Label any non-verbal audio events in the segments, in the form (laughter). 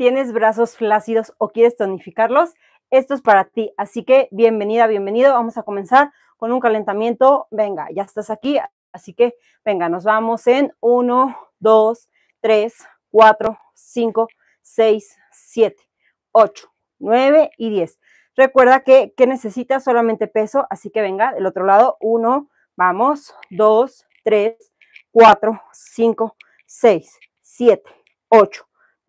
tienes brazos flácidos o quieres tonificarlos, esto es para ti. Así que bienvenida, bienvenido. Vamos a comenzar con un calentamiento. Venga, ya estás aquí. Así que venga, nos vamos en 1, 2, 3, 4, 5, 6, 7, 8, 9 y 10. Recuerda que, que necesitas solamente peso, así que venga, del otro lado, 1, vamos, 2, 3, 4, 5, 6, 7, 8,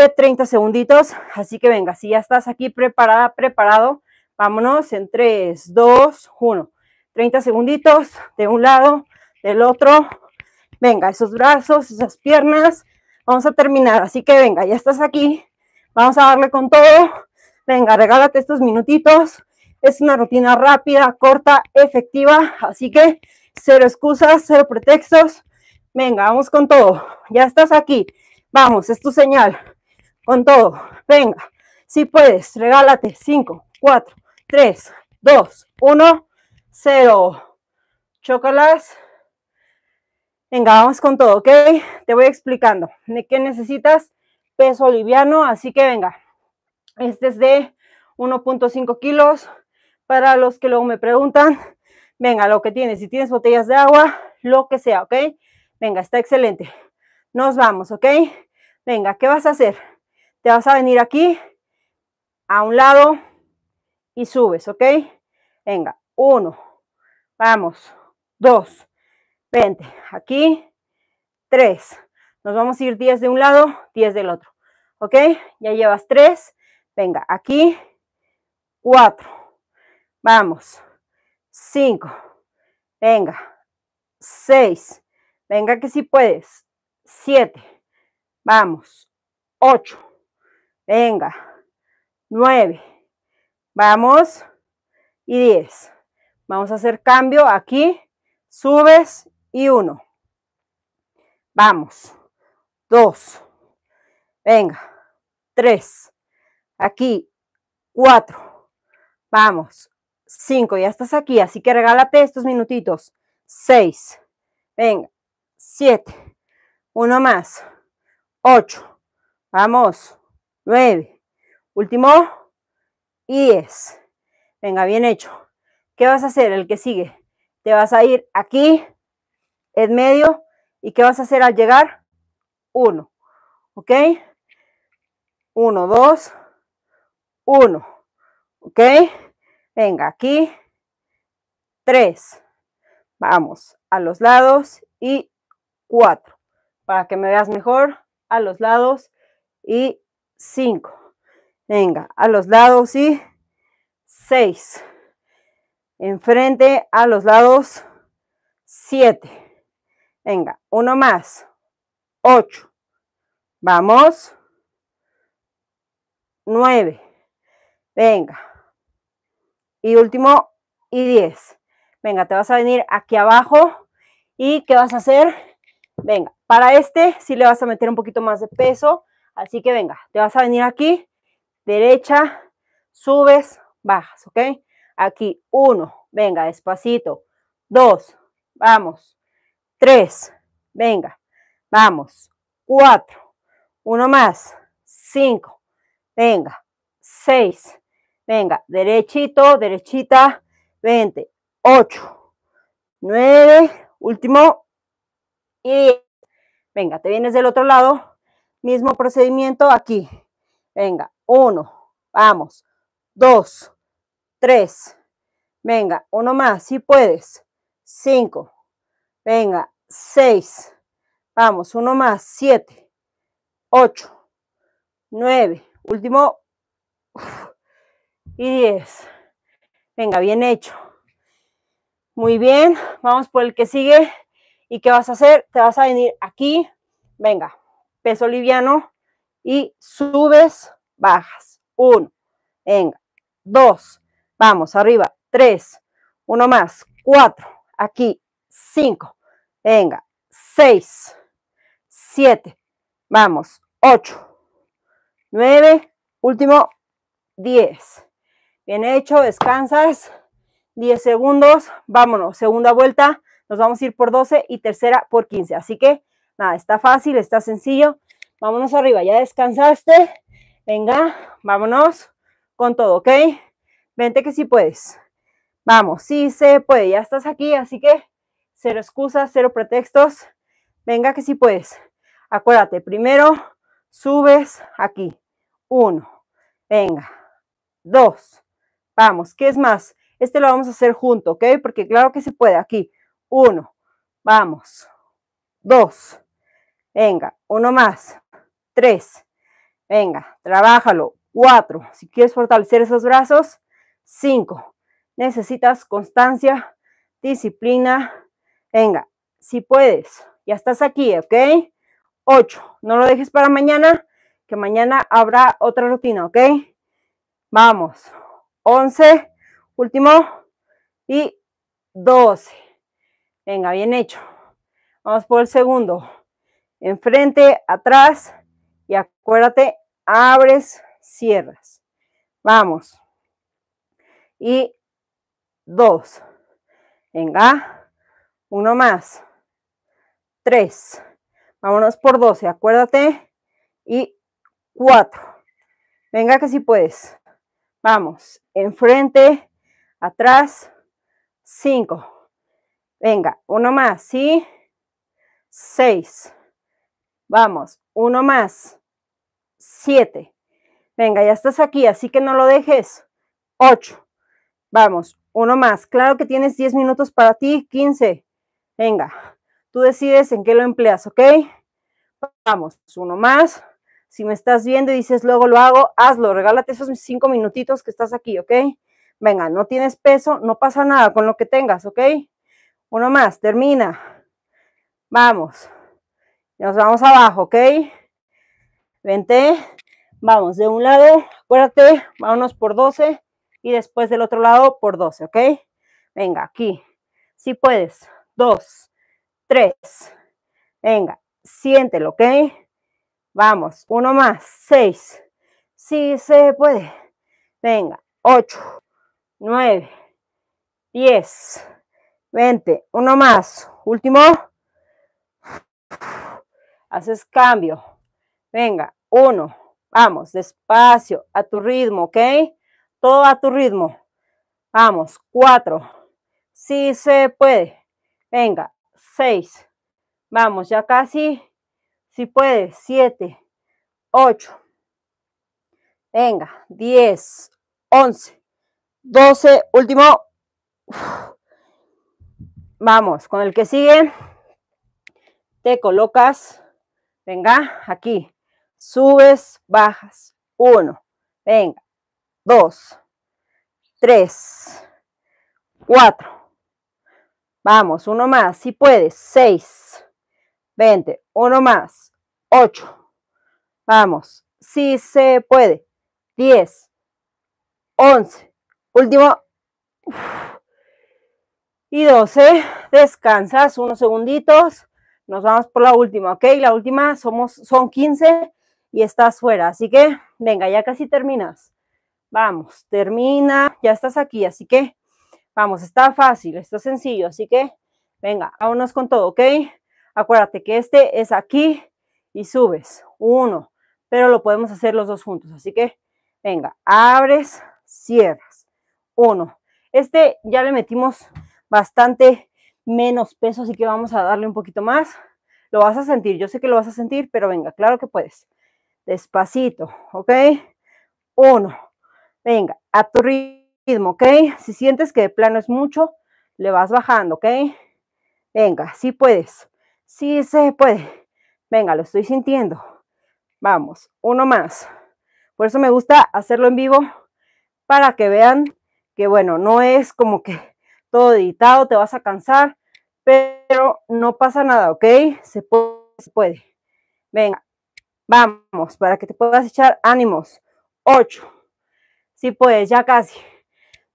de 30 segunditos. Así que venga, si ya estás aquí preparada, preparado, vámonos en 3, 2, 1. 30 segunditos de un lado, del otro. Venga, esos brazos, esas piernas. Vamos a terminar. Así que venga, ya estás aquí. Vamos a darle con todo. Venga, regálate estos minutitos. Es una rutina rápida, corta, efectiva. Así que cero excusas, cero pretextos. Venga, vamos con todo. Ya estás aquí. Vamos, es tu señal con todo, venga, si puedes, regálate 5, 4, 3, 2, 1, 0, chócalas, venga, vamos con todo, ¿ok? Te voy explicando de qué necesitas peso liviano, así que venga, este es de 1.5 kilos, para los que luego me preguntan, venga, lo que tienes, si tienes botellas de agua, lo que sea, ¿ok? Venga, está excelente. Nos vamos, ¿ok? Venga, ¿qué vas a hacer? te vas a venir aquí, a un lado y subes, ¿ok? Venga, uno, vamos, dos, vente, aquí, tres. Nos vamos a ir diez de un lado, diez del otro, ¿ok? Ya llevas tres, venga, aquí, cuatro, vamos, cinco, venga, seis, venga que si puedes, siete, vamos, ocho, Venga. Nueve. Vamos. Y diez. Vamos a hacer cambio aquí. Subes y uno. Vamos. Dos. Venga. Tres. Aquí. Cuatro. Vamos. Cinco. Ya estás aquí, así que regálate estos minutitos. Seis. Venga. Siete. Uno más. Ocho. Vamos. 9, último y 10. Venga, bien hecho. ¿Qué vas a hacer? El que sigue. Te vas a ir aquí, en medio, y ¿qué vas a hacer al llegar? 1, ¿ok? 1, 2, 1, ¿ok? Venga, aquí, 3, vamos, a los lados y 4, para que me veas mejor, a los lados y 5. Venga, a los lados y 6. Enfrente, a los lados, 7. Venga, uno más. 8. Vamos. 9. Venga. Y último, y 10. Venga, te vas a venir aquí abajo. ¿Y qué vas a hacer? Venga, para este sí le vas a meter un poquito más de peso Así que venga, te vas a venir aquí, derecha, subes, bajas, ¿ok? Aquí, uno, venga, despacito, dos, vamos, tres, venga, vamos, cuatro, uno más, cinco, venga, seis, venga, derechito, derechita, veinte, ocho, nueve, último, y venga, te vienes del otro lado, Mismo procedimiento aquí. Venga, uno, vamos, dos, tres, venga, uno más, si puedes, cinco, venga, seis, vamos, uno más, siete, ocho, nueve, último, y diez. Venga, bien hecho. Muy bien, vamos por el que sigue. ¿Y qué vas a hacer? Te vas a venir aquí, venga, peso liviano y subes, bajas. Uno, venga, dos, vamos, arriba, tres, uno más, cuatro, aquí, cinco, venga, seis, siete, vamos, ocho, nueve, último, diez. Bien hecho, descansas, diez segundos, vámonos, segunda vuelta, nos vamos a ir por doce y tercera por quince, así que Nada, está fácil, está sencillo. Vámonos arriba, ya descansaste. Venga, vámonos con todo, ¿ok? Vente que sí puedes. Vamos, sí se puede, ya estás aquí, así que cero excusas, cero pretextos. Venga que sí puedes. Acuérdate, primero subes aquí. Uno, venga. Dos, vamos, ¿qué es más? Este lo vamos a hacer junto, ¿ok? Porque claro que se puede aquí. Uno, vamos. Dos, Venga, uno más. Tres. Venga, trabájalo. Cuatro. Si quieres fortalecer esos brazos, cinco. Necesitas constancia, disciplina. Venga, si puedes, ya estás aquí, ¿ok? Ocho. No lo dejes para mañana, que mañana habrá otra rutina, ¿ok? Vamos. Once. Último. Y doce. Venga, bien hecho. Vamos por el segundo enfrente, atrás y acuérdate, abres, cierras. Vamos. Y dos. Venga, uno más. Tres. Vámonos por doce, acuérdate. Y cuatro. Venga que si puedes. Vamos, enfrente, atrás, cinco. Venga, uno más, ¿sí? Seis. Vamos, uno más. Siete. Venga, ya estás aquí, así que no lo dejes. Ocho. Vamos, uno más. Claro que tienes diez minutos para ti, quince, Venga, tú decides en qué lo empleas, ¿ok? Vamos, uno más. Si me estás viendo y dices luego lo hago, hazlo. Regálate esos cinco minutitos que estás aquí, ¿ok? Venga, no tienes peso, no pasa nada con lo que tengas, ¿ok? Uno más, termina. Vamos. Nos vamos abajo, ¿ok? Vente, vamos, de un lado, acuérdate, vámonos por 12 y después del otro lado por 12, ¿ok? Venga, aquí, si puedes, 2, 3, venga, siéntelo, ¿ok? Vamos, uno más, 6, si se puede, venga, 8, 9, 10, 20, uno más, último, haces cambio. Venga, uno, vamos, despacio, a tu ritmo, ¿ok? Todo a tu ritmo. Vamos, cuatro, si se puede. Venga, seis, vamos, ya casi, si puede, siete, ocho. Venga, diez, once, doce, último. Vamos, con el que sigue, te colocas Venga, aquí. Subes, bajas. Uno. Venga. Dos. Tres. Cuatro. Vamos, uno más. Si puedes. Seis. veinte, Uno más. Ocho. Vamos. Si se puede. Diez. Once. Último. Y doce. Descansas unos segunditos. Nos vamos por la última, ¿ok? La última somos, son 15 y estás fuera. Así que, venga, ya casi terminas. Vamos, termina, ya estás aquí, así que, vamos, está fácil, está sencillo, así que, venga, vámonos con todo, ¿ok? Acuérdate que este es aquí y subes, uno, pero lo podemos hacer los dos juntos, así que, venga, abres, cierras, uno. Este ya le metimos bastante menos peso, así que vamos a darle un poquito más. Lo vas a sentir, yo sé que lo vas a sentir, pero venga, claro que puedes. Despacito, ¿ok? Uno, venga, a tu ritmo, ¿ok? Si sientes que de plano es mucho, le vas bajando, ¿ok? Venga, si puedes, si se puede. Venga, lo estoy sintiendo. Vamos, uno más. Por eso me gusta hacerlo en vivo para que vean que, bueno, no es como que todo editado, te vas a cansar, pero no pasa nada, ¿ok? Se puede, Venga, vamos, para que te puedas echar ánimos. Ocho. Si puedes, ya casi.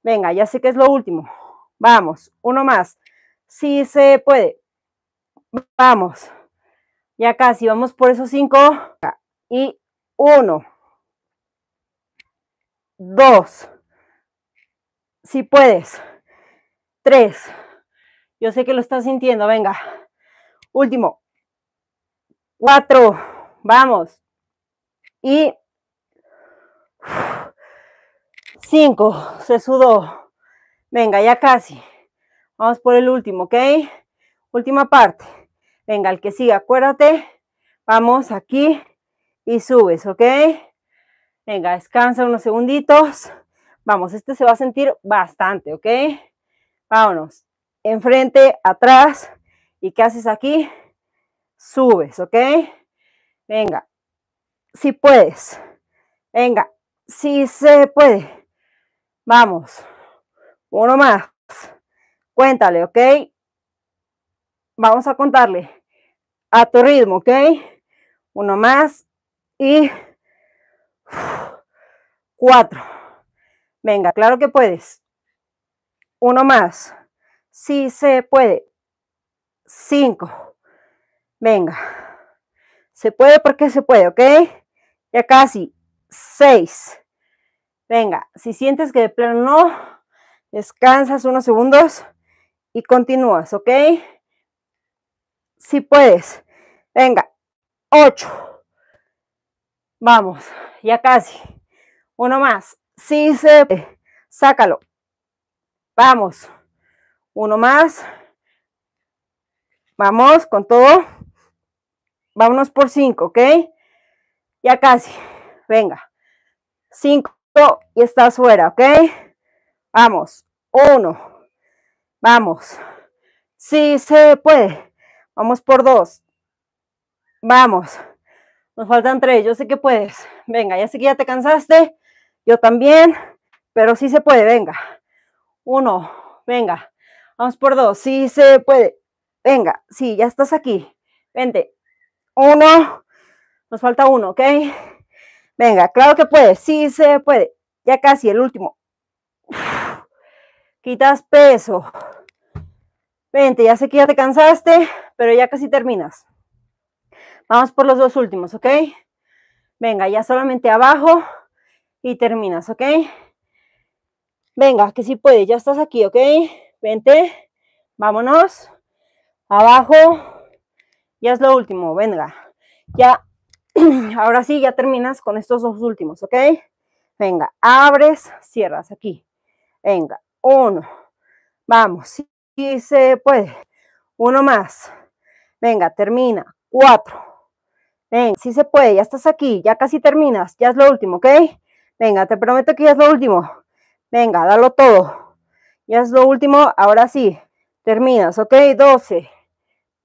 Venga, ya sé que es lo último. Vamos, uno más. Si se puede. Vamos. Ya casi, vamos por esos cinco. Y uno. Dos. Si puedes. Tres. Yo sé que lo estás sintiendo, venga. Último. Cuatro. Vamos. Y cinco. Se sudó. Venga, ya casi. Vamos por el último, ¿ok? Última parte. Venga, el que siga, acuérdate. Vamos aquí y subes, ¿ok? Venga, descansa unos segunditos. Vamos, este se va a sentir bastante, ¿ok? Vámonos. Enfrente, atrás. ¿Y qué haces aquí? Subes, ¿ok? Venga. Si puedes. Venga. Si se puede. Vamos. Uno más. Cuéntale, ¿ok? Vamos a contarle a tu ritmo, ¿ok? Uno más y cuatro. Venga, claro que puedes. Uno más. si se puede. Cinco. Venga. Se puede porque se puede, ¿ok? Ya casi. Seis. Venga, si sientes que de plano no, descansas unos segundos y continúas, ¿ok? Si puedes. Venga, ocho. Vamos, ya casi. Uno más. Si se puede. Sácalo. Vamos. Uno más. Vamos con todo. Vámonos por cinco, ¿ok? Ya casi. Venga. Cinco y estás fuera, ¿ok? Vamos. Uno. Vamos. Sí se puede. Vamos por dos. Vamos. Nos faltan tres. Yo sé que puedes. Venga, ya sé que ya te cansaste. Yo también. Pero sí se puede. Venga. Uno, venga, vamos por dos, sí se puede. Venga, sí, ya estás aquí. Vente. Uno, nos falta uno, ¿ok? Venga, claro que puedes, sí se puede. Ya casi, el último. Quitas peso. Vente, ya sé que ya te cansaste, pero ya casi terminas. Vamos por los dos últimos, ¿ok? Venga, ya solamente abajo y terminas, ¿ok? Venga, que si sí puedes, ya estás aquí, ¿ok? Vente, vámonos, abajo, ya es lo último, venga, ya, (clears throat) ahora sí, ya terminas con estos dos últimos, ¿ok? Venga, abres, cierras aquí, venga, uno, vamos, si sí se puede, uno más, venga, termina, cuatro, venga, si sí se puede, ya estás aquí, ya casi terminas, ya es lo último, ¿ok? Venga, te prometo que ya es lo último, Venga, dalo todo. Ya es lo último, ahora sí. Terminas, ¿ok? 12,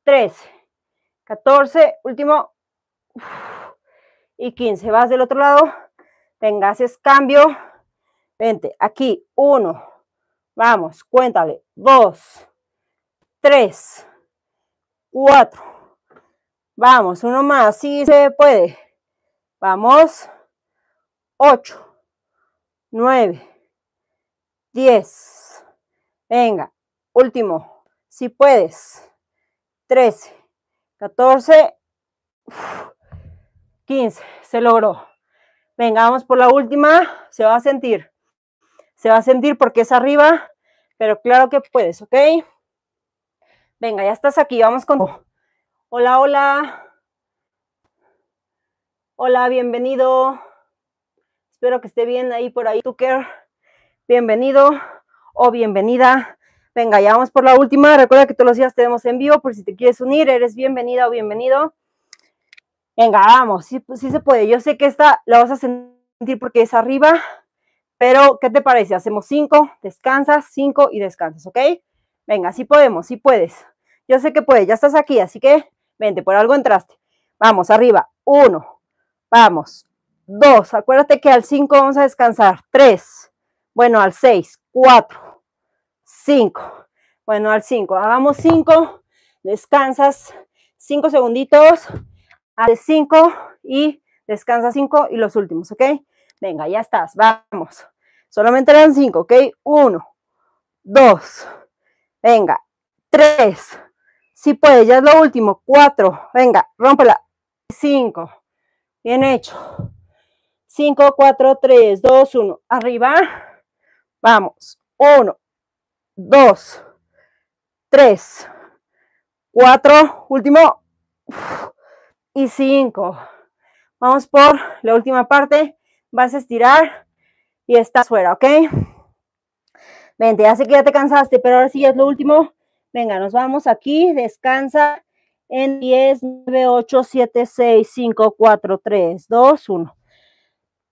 13, 14, último. y 15. Vas del otro lado. Venga, haces cambio. Vente, aquí. 1. Vamos, cuéntale. 2, 3, 4. Vamos, uno más. Sí se puede. Vamos. 8, 9, 10. Venga, último. Si puedes. 13, 14, 15. Se logró. Venga, vamos por la última. Se va a sentir. Se va a sentir porque es arriba, pero claro que puedes, ¿ok? Venga, ya estás aquí. Vamos con... Hola, hola. Hola, bienvenido. Espero que esté bien ahí por ahí, care bienvenido o bienvenida. Venga, ya vamos por la última. Recuerda que todos los días tenemos en vivo, por si te quieres unir, eres bienvenida o bienvenido. Venga, vamos, pues, sí, se puede. Yo sé que esta la vas a sentir porque es arriba, pero ¿qué te parece? Hacemos cinco, descansas, cinco y descansas, ¿ok? Venga, sí podemos, sí puedes. Yo sé que puedes, ya estás aquí, así que vente, por algo entraste. Vamos, arriba, uno, vamos, dos, acuérdate que al cinco vamos a descansar, tres, bueno, al 6, 4, 5. Bueno, al 5. Hagamos 5. Descansas 5 segunditos. Haces 5 y descansa 5 y los últimos, ¿ok? Venga, ya estás. Vamos. Solamente eran 5, ¿ok? 1, 2. Venga. 3. Si puedes, ya es lo último. 4. Venga, rómpela. 5. Bien hecho. 5, 4, 3, 2, 1. Arriba Vamos. 1, 2, 3, 4, último. Y 5 Vamos por la última parte. Vas a estirar y estás fuera, ¿ok? Vente, ya sé que ya te cansaste, pero ahora sí ya es lo último. Venga, nos vamos aquí. Descansa en 10, 9, 8, 7, 6, 5, 4, 3, 2, 1.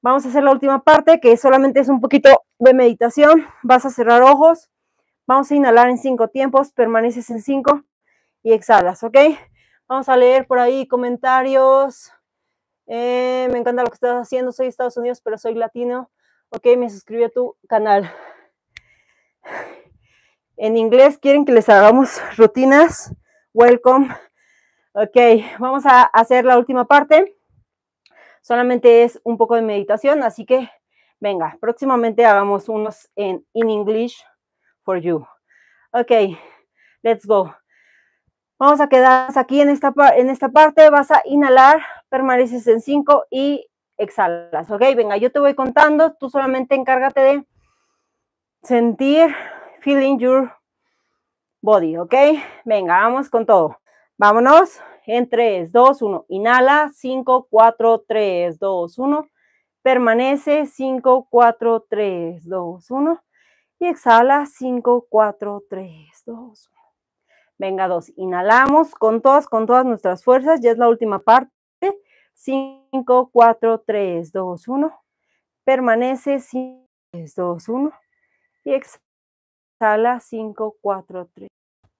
Vamos a hacer la última parte que solamente es un poquito de meditación. Vas a cerrar ojos. Vamos a inhalar en cinco tiempos. Permaneces en cinco y exhalas, ¿ok? Vamos a leer por ahí comentarios. Eh, me encanta lo que estás haciendo. Soy de Estados Unidos, pero soy latino. Ok, me suscribí a tu canal. En inglés quieren que les hagamos rutinas. Welcome. Ok, vamos a hacer la última parte solamente es un poco de meditación, así que venga, próximamente hagamos unos en in English for you. Ok, let's go. Vamos a quedar aquí en esta, en esta parte, vas a inhalar, permaneces en 5 y exhalas, ¿ok? Venga, yo te voy contando, tú solamente encárgate de sentir, feeling your body, ¿ok? Venga, vamos con todo. Vámonos. En 3, 2, 1. Inhala. 5, 4, 3, 2, 1. Permanece. 5, 4, 3, 2, 1. Y exhala. 5, 4, 3, 2, 1. Venga, 2. Inhalamos con todas, con todas nuestras fuerzas. Ya es la última parte. 5, 4, 3, 2, 1. Permanece 5, 3, 2, 1. Y exhala 5, 4, 3,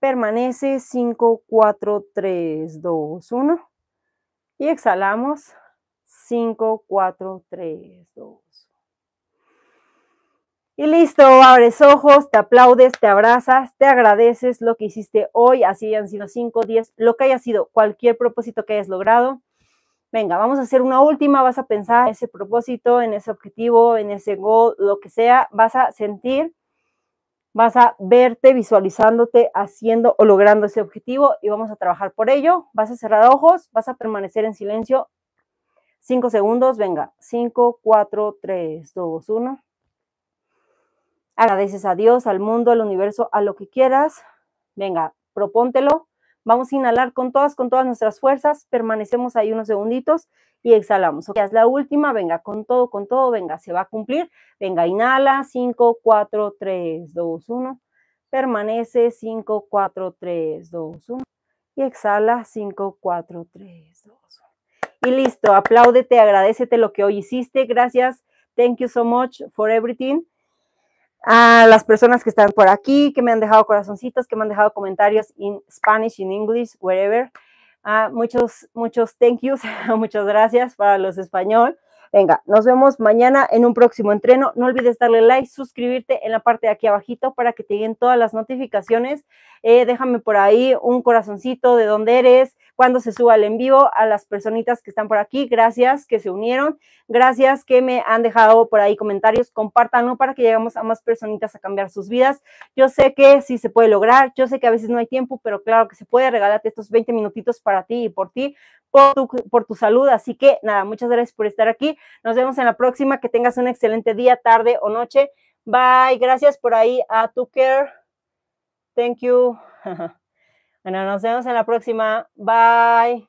Permanece 5, 4, 3, 2, 1. Y exhalamos 5, 4, 3, 2. Y listo, abres ojos, te aplaudes, te abrazas, te agradeces lo que hiciste hoy, así hayan sido 5, 10, lo que haya sido, cualquier propósito que hayas logrado. Venga, vamos a hacer una última, vas a pensar en ese propósito, en ese objetivo, en ese goal, lo que sea, vas a sentir vas a verte visualizándote haciendo o logrando ese objetivo y vamos a trabajar por ello. Vas a cerrar ojos, vas a permanecer en silencio. Cinco segundos, venga. Cinco, cuatro, tres, dos, uno. Agradeces a Dios, al mundo, al universo, a lo que quieras. Venga, propóntelo. Vamos a inhalar con todas, con todas nuestras fuerzas, permanecemos ahí unos segunditos y exhalamos. Ok, es la última, venga, con todo, con todo, venga, se va a cumplir. Venga, inhala, 5, 4, 3, 2, 1. Permanece, 5, 4, 3, 2, 1. Y exhala, 5, 4, 3, 2, 1. Y listo, apláudete, agradecete lo que hoy hiciste. Gracias. Thank you so much for everything a las personas que están por aquí, que me han dejado corazoncitos, que me han dejado comentarios en Spanish, en English, wherever. Ah, muchos, muchos thank yous, (laughs) muchas gracias para los español. Venga, nos vemos mañana en un próximo entreno. No olvides darle like, suscribirte en la parte de aquí abajito para que te lleguen todas las notificaciones. Eh, déjame por ahí un corazoncito de dónde eres, cuando se suba el en vivo, a las personitas que están por aquí. Gracias que se unieron. Gracias que me han dejado por ahí comentarios. Compártanlo para que lleguemos a más personitas a cambiar sus vidas. Yo sé que sí se puede lograr. Yo sé que a veces no hay tiempo, pero claro que se puede. regalarte estos 20 minutitos para ti y por ti por tu, salud. Así que nada, muchas gracias por estar aquí. Nos vemos en la próxima. Que tengas un excelente día, tarde o noche. Bye. Gracias por ahí a care Thank you. (laughs) Bueno, nos vemos en la próxima. Bye.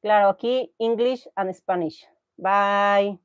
Claro, aquí English and Spanish. Bye.